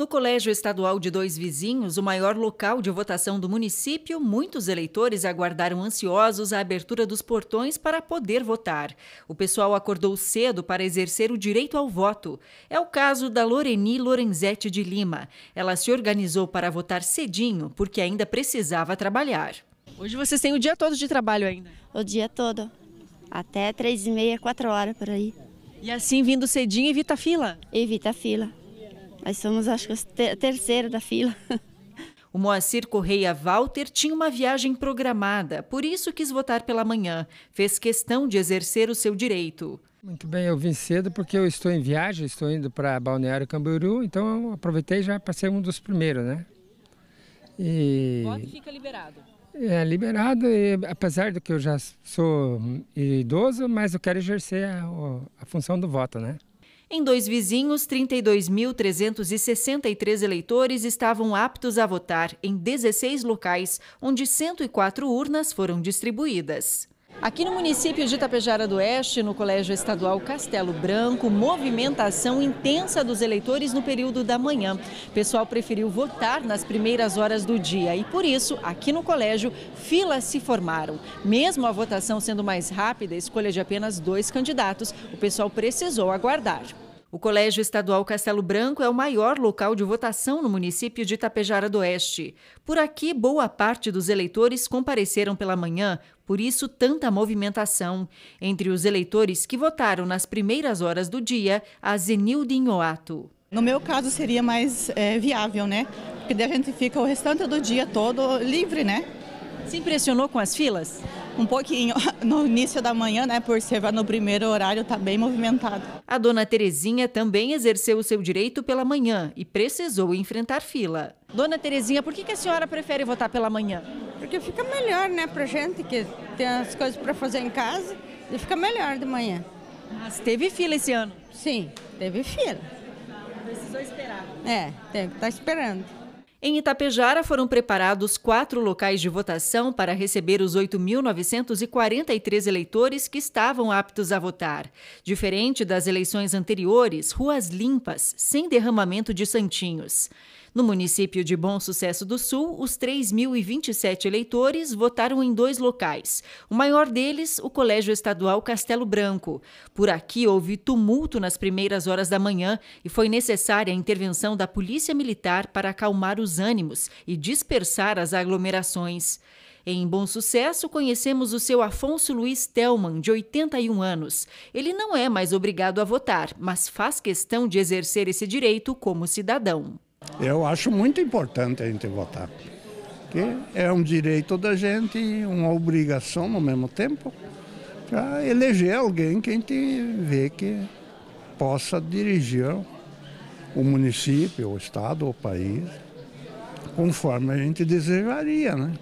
No Colégio Estadual de Dois Vizinhos, o maior local de votação do município, muitos eleitores aguardaram ansiosos a abertura dos portões para poder votar. O pessoal acordou cedo para exercer o direito ao voto. É o caso da Loreni Lorenzetti de Lima. Ela se organizou para votar cedinho porque ainda precisava trabalhar. Hoje vocês têm o dia todo de trabalho ainda? O dia todo. Até três e meia, quatro horas por aí. E assim, vindo cedinho, evita a fila? Evita a fila. Nós somos, acho que, a terceira da fila. O Moacir Correia Walter tinha uma viagem programada, por isso quis votar pela manhã. Fez questão de exercer o seu direito. Muito bem, eu vim cedo porque eu estou em viagem, estou indo para Balneário Camboriú, então eu aproveitei já para ser um dos primeiros, né? E... O voto fica liberado. É, liberado, e, apesar de que eu já sou idoso, mas eu quero exercer a, a função do voto, né? Em dois vizinhos, 32.363 eleitores estavam aptos a votar em 16 locais, onde 104 urnas foram distribuídas. Aqui no município de Itapejara do Oeste, no Colégio Estadual Castelo Branco, movimentação intensa dos eleitores no período da manhã. O pessoal preferiu votar nas primeiras horas do dia e, por isso, aqui no colégio, filas se formaram. Mesmo a votação sendo mais rápida, escolha de apenas dois candidatos, o pessoal precisou aguardar. O Colégio Estadual Castelo Branco é o maior local de votação no município de Itapejara do Oeste. Por aqui, boa parte dos eleitores compareceram pela manhã, por isso tanta movimentação. Entre os eleitores que votaram nas primeiras horas do dia, a Zenilde Inhoato. No meu caso seria mais é, viável, né? Porque daí a gente fica o restante do dia todo livre, né? Se impressionou com as filas? um pouquinho no início da manhã, né? Por ser no primeiro horário, tá bem movimentado. A dona Terezinha também exerceu o seu direito pela manhã e precisou enfrentar fila. Dona Terezinha, por que, a senhora prefere votar pela manhã? Porque fica melhor, né, pra gente que tem as coisas para fazer em casa e fica melhor de manhã. Mas teve fila esse ano? Sim, teve fila. Precisou esperar. É, tem que estar tá esperando. Em Itapejara foram preparados quatro locais de votação para receber os 8.943 eleitores que estavam aptos a votar. Diferente das eleições anteriores, ruas limpas, sem derramamento de santinhos. No município de Bom Sucesso do Sul, os 3.027 eleitores votaram em dois locais. O maior deles, o Colégio Estadual Castelo Branco. Por aqui houve tumulto nas primeiras horas da manhã e foi necessária a intervenção da Polícia Militar para acalmar os ânimos e dispersar as aglomerações. Em Bom Sucesso, conhecemos o seu Afonso Luiz Telman, de 81 anos. Ele não é mais obrigado a votar, mas faz questão de exercer esse direito como cidadão. Eu acho muito importante a gente votar, porque é um direito da gente e uma obrigação no mesmo tempo para eleger alguém que a gente vê que possa dirigir o município, o estado, o país, conforme a gente desejaria, né?